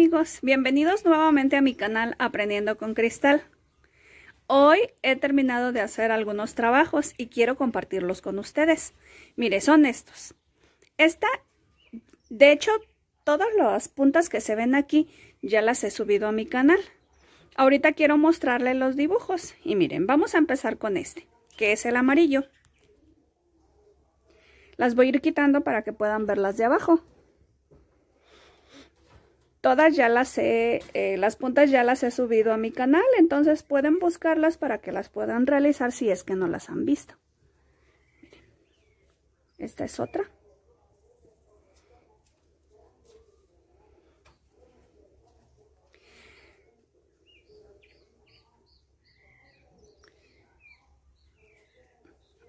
amigos, bienvenidos nuevamente a mi canal Aprendiendo con Cristal. Hoy he terminado de hacer algunos trabajos y quiero compartirlos con ustedes. Mire, son estos. Esta, de hecho, todas las puntas que se ven aquí ya las he subido a mi canal. Ahorita quiero mostrarles los dibujos y miren, vamos a empezar con este, que es el amarillo. Las voy a ir quitando para que puedan verlas de abajo todas ya las he, eh, las puntas ya las he subido a mi canal, entonces pueden buscarlas para que las puedan realizar si es que no las han visto. Miren, esta es otra.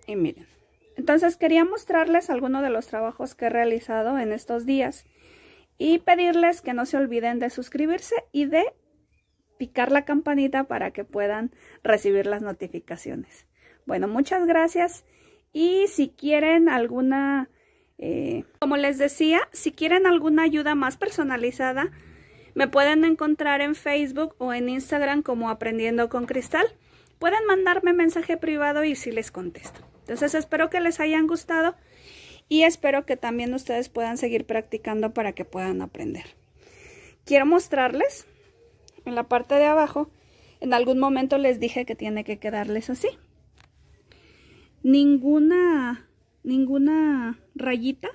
Y miren, entonces quería mostrarles algunos de los trabajos que he realizado en estos días y pedirles que no se olviden de suscribirse y de picar la campanita para que puedan recibir las notificaciones. Bueno, muchas gracias y si quieren alguna, eh, como les decía, si quieren alguna ayuda más personalizada, me pueden encontrar en Facebook o en Instagram como Aprendiendo con Cristal. Pueden mandarme mensaje privado y sí les contesto. Entonces espero que les hayan gustado y espero que también ustedes puedan seguir practicando para que puedan aprender. Quiero mostrarles en la parte de abajo, en algún momento les dije que tiene que quedarles así. Ninguna, ninguna rayita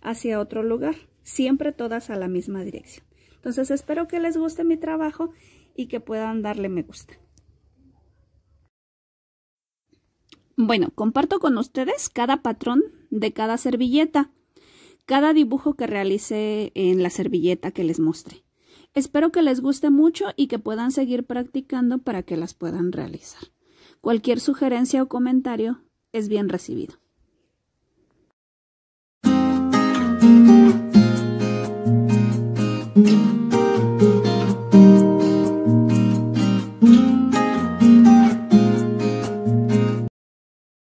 hacia otro lugar, siempre todas a la misma dirección. Entonces espero que les guste mi trabajo y que puedan darle me gusta. Bueno, comparto con ustedes cada patrón de cada servilleta, cada dibujo que realice en la servilleta que les mostré. Espero que les guste mucho y que puedan seguir practicando para que las puedan realizar. Cualquier sugerencia o comentario es bien recibido.